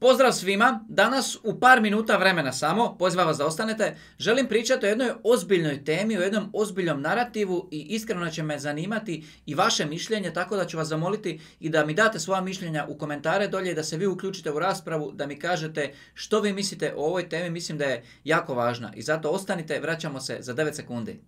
Pozdrav svima, danas u par minuta vremena samo, pozivam vas da ostanete, želim pričati o jednoj ozbiljnoj temi, o jednom ozbiljnom narativu i iskreno će me zanimati i vaše mišljenje, tako da ću vas zamoliti i da mi date svoja mišljenja u komentare dolje i da se vi uključite u raspravu, da mi kažete što vi mislite o ovoj temi, mislim da je jako važna i zato ostanite, vraćamo se za 9 sekundi.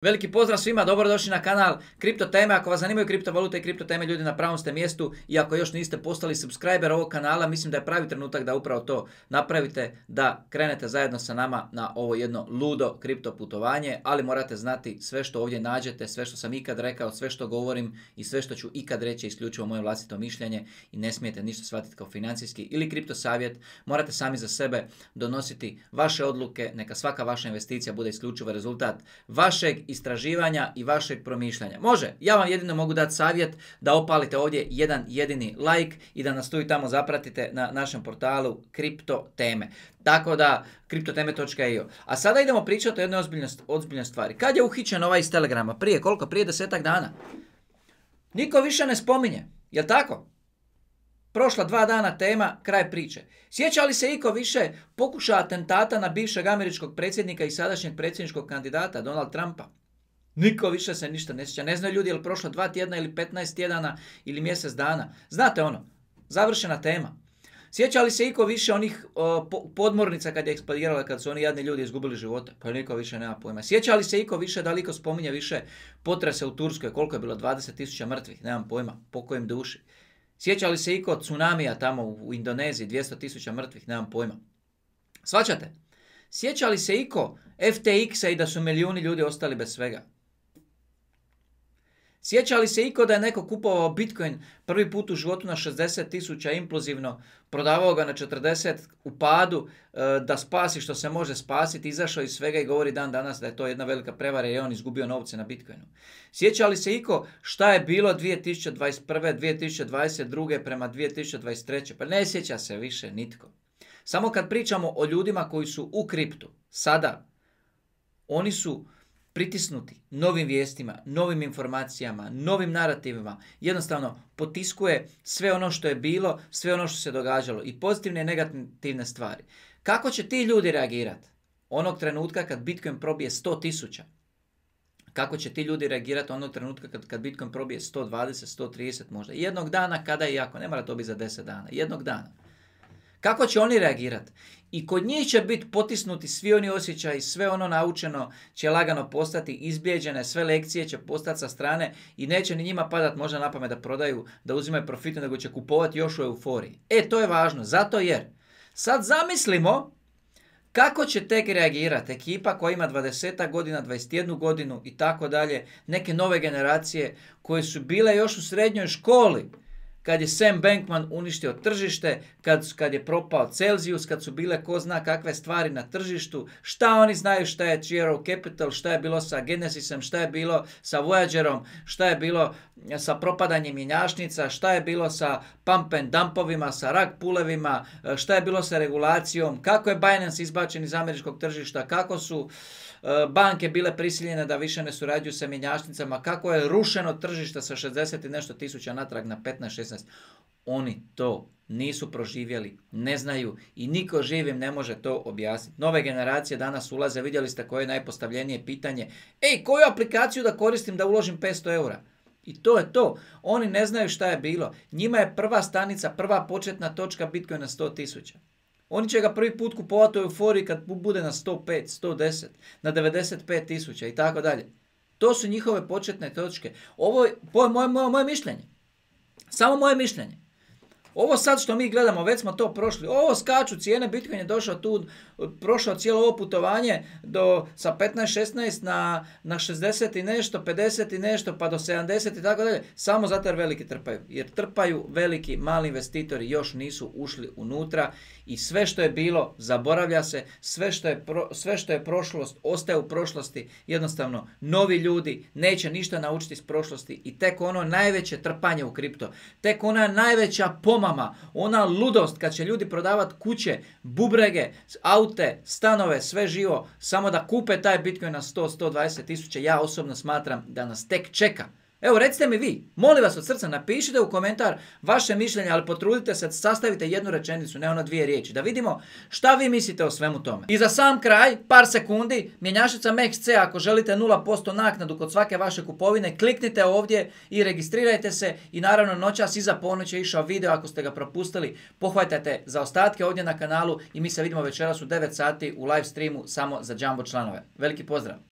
Veliki pozdrav svima, dobrodošli na kanal Kripto Teme. Ako vas zanimaju kriptovalute i kripto teme, ljudi na pravom ste mjestu i ako još niste postali subscriber ovog kanala, mislim da je pravi trenutak da upravo to napravite, da krenete zajedno sa nama na ovo jedno ludo kripto putovanje, ali morate znati sve što ovdje nađete, sve što sam ikad rekao, sve što govorim i sve što ću ikad reći isključivo moje vlastito mišljenje i ne smijete ništa shvatiti kao financijski ili kripto savjet. Morate sami za sebe donositi vaše odluke, neka svaka vaša investicija bude isključivo rezultat vašeg istraživanja i vašeg promišljanja. Može, ja vam jedino mogu dati savjet da opalite ovdje jedan jedini like i da nas tu i tamo zapratite na našem portalu Kripto Teme. Tako da, kriptoteme.io. A sada idemo pričati o jednoj ozbiljnoj stvari. Kad je uhićen ovaj iz Telegrama? Prije, koliko? Prije desetak dana. Niko više ne spominje. Jel tako? Prošla dva dana tema, kraj priče. Sjeća li se iko više pokuša atentata na bivšeg američkog predsjednika i sadašnjeg predsjedničkog kandidata Donald Trumpa? Niko više se ništa ne sjeća. Ne znaju ljudi je li prošlo dva tjedna ili 15 tjedana ili mjesec dana. Znate ono, završena tema. Sjeća li se iko više onih podmornica kad je eksplodirala, kad su oni jadni ljudi izgubili živote? Pa niko više nema pojma. Sjeća li se iko više, da li iko spominje više potrese u Turskoj, koliko je bilo 20.000 mrtvih, nemam pojma, po kojem duši. Sjeća li se iko tsunamija tamo u Indoneziji, 200.000 mrtvih, nemam pojma. Svaćate? Sjeća li se iko FTX-a i da su milijuni ljudi ostali bez svega? Sjeća li se iko da je neko kupovao Bitcoin prvi put u životu na 60 tisuća implozivno, prodavao ga na 40 u padu, e, da spasi što se može spasiti, izašao iz svega i govori dan danas da je to jedna velika prevara i je on izgubio novce na Bitcoinu. Sjeća li se iko šta je bilo 2021. 2022. prema 2023. Pa ne sjeća se više nitko. Samo kad pričamo o ljudima koji su u kriptu, sada, oni su pritisnuti novim vijestima, novim informacijama, novim narativima, jednostavno potiskuje sve ono što je bilo, sve ono što se događalo i pozitivne i negativne stvari. Kako će ti ljudi reagirati? Onog trenutka kad Bitcoin probije 100 tisuća, kako će ti ljudi reagirati onog trenutka kad, kad Bitcoin probije 120, 130 možda. Jednog dana kada i ako, ne mora to biti za 10 dana, jednog dana. Kako će oni reagirati? I kod njih će biti potisnuti svi oni osjećaji, sve ono naučeno će lagano postati izbjeđene, sve lekcije će postati sa strane i neće ni njima padat možda na pamet da prodaju, da uzimaju profit, nego će kupovati još u euforiji. E, to je važno, zato jer sad zamislimo kako će tek reagirati ekipa koja ima 20 godina, 21 godinu i tako dalje, neke nove generacije koje su bile još u srednjoj školi, kad je Sam Bankman uništio tržište, kad, kad je propao Celsius, kad su bile ko zna kakve stvari na tržištu, šta oni znaju šta je Chiro Capital, šta je bilo sa Genesisem, šta je bilo sa Voyagerom, šta je bilo e, sa propadanjem minjašnica, šta je bilo sa pump and dumpovima, sa rag pulevima, e, šta je bilo sa regulacijom, kako je Binance izbačen iz američkog tržišta, kako su e, banke bile prisiljene da više ne surađuju sa mjenjačnicama, kako je rušeno tržište sa 60 i nešto tisuća natrag na 15 oni to nisu proživjeli, ne znaju i niko živim ne može to objasniti. Nove generacije danas ulaze, vidjeli ste koje je najpostavljenije pitanje. Ej, koju aplikaciju da koristim da uložim 500 eura? I to je to. Oni ne znaju šta je bilo. Njima je prva stanica, prva početna točka na Bitcoina tisuća Oni će ga prvi put kupovati u euforiji kad bude na 105, 110, na 95 tisuća i tako dalje. To su njihove početne točke. Ovo je moje, moje mišljenje. Samo moje mišljenje. Ovo sad što mi gledamo, već smo to prošli. Ovo skaču cijene, Bitcoin je došao tu, prošao cijelo ovo putovanje do, sa 15-16 na, na 60 i nešto, 50 i nešto, pa do 70 i tako dalje. Samo zato jer veliki trpaju. Jer trpaju veliki, mali investitori još nisu ušli unutra i sve što je bilo zaboravlja se, sve što je, sve što je prošlost ostaje u prošlosti. Jednostavno, novi ljudi neće ništa naučiti iz prošlosti i tek ono najveće trpanje u kripto, tek ona najveća poma šumama, ona ludost kad će ljudi prodavati kuće, bubrege, aute, stanove, sve živo, samo da kupe taj Bitcoin na 100-120 tisuća, ja osobno smatram da nas tek čeka. Evo recite mi vi, molim vas od srca, napišite u komentar vaše mišljenje, ali potrudite se, sastavite jednu rečenicu, ne ono dvije riječi, da vidimo šta vi mislite o svemu tome. I za sam kraj, par sekundi, mjenjašica C, ako želite 0% naknadu kod svake vaše kupovine, kliknite ovdje i registrirajte se i naravno noćas iza ponoći je išao video, ako ste ga propustili, pohvatajte za ostatke ovdje na kanalu i mi se vidimo večeras u 9 sati u live streamu samo za Jumbo članove. Veliki pozdrav!